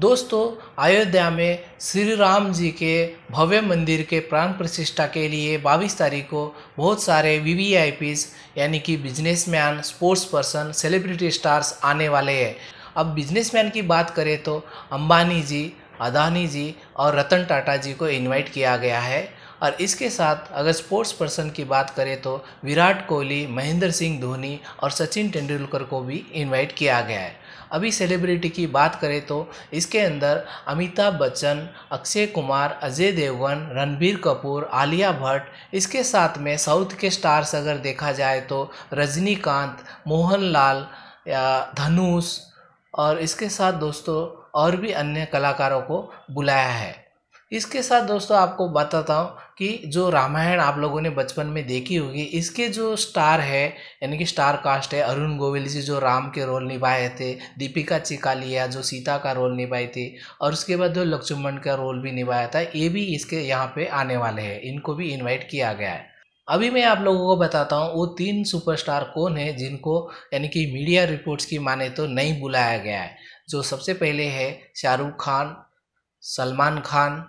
दोस्तों अयोध्या में श्री राम जी के भव्य मंदिर के प्राण प्रतिष्ठा के लिए 22 तारीख को बहुत सारे वी वी आई पीज यानी कि businessman sports person celebrity stars आने वाले हैं अब बिजनेसमैन की बात करें तो अंबानी जी अदानी जी और रतन टाटा जी को इनवाइट किया गया है और इसके साथ अगर स्पोर्ट्स पर्सन की बात करें तो विराट कोहली महेंद्र सिंह धोनी और सचिन तेंदुलकर को भी इनवाइट किया गया है अभी सेलिब्रिटी की बात करें तो इसके अंदर अमिताभ बच्चन अक्षय कुमार अजय देवगन रणबीर कपूर आलिया भट्ट इसके साथ में साउथ के स्टार्स अगर देखा जाए तो रजनीकांत मोहनलाल धनुष और इसके साथ दोस्तों और भी अन्य कलाकारों को बुलाया है इसके साथ दोस्तों आपको बताता हूँ कि जो रामायण आप लोगों ने बचपन में देखी होगी इसके जो स्टार है यानी कि स्टार कास्ट है अरुण गोविल जी जो राम के रोल निभाए थे दीपिका चिकालिया जो सीता का रोल निभाई थी और उसके बाद जो लक्ष्मण का रोल भी निभाया था ये भी इसके यहाँ पे आने वाले हैं इनको भी इन्वाइट किया गया है अभी मैं आप लोगों को बताता हूँ वो तीन सुपरस्टार कौन है जिनको यानी कि मीडिया रिपोर्ट्स की माने तो नहीं बुलाया गया है जो सबसे पहले है शाहरुख खान सलमान खान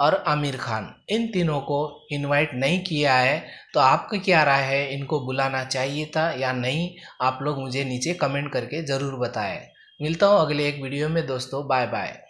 और आमिर खान इन तीनों को इनवाइट नहीं किया है तो आपका क्या राय है इनको बुलाना चाहिए था या नहीं आप लोग मुझे नीचे कमेंट करके ज़रूर बताएं मिलता हूँ अगले एक वीडियो में दोस्तों बाय बाय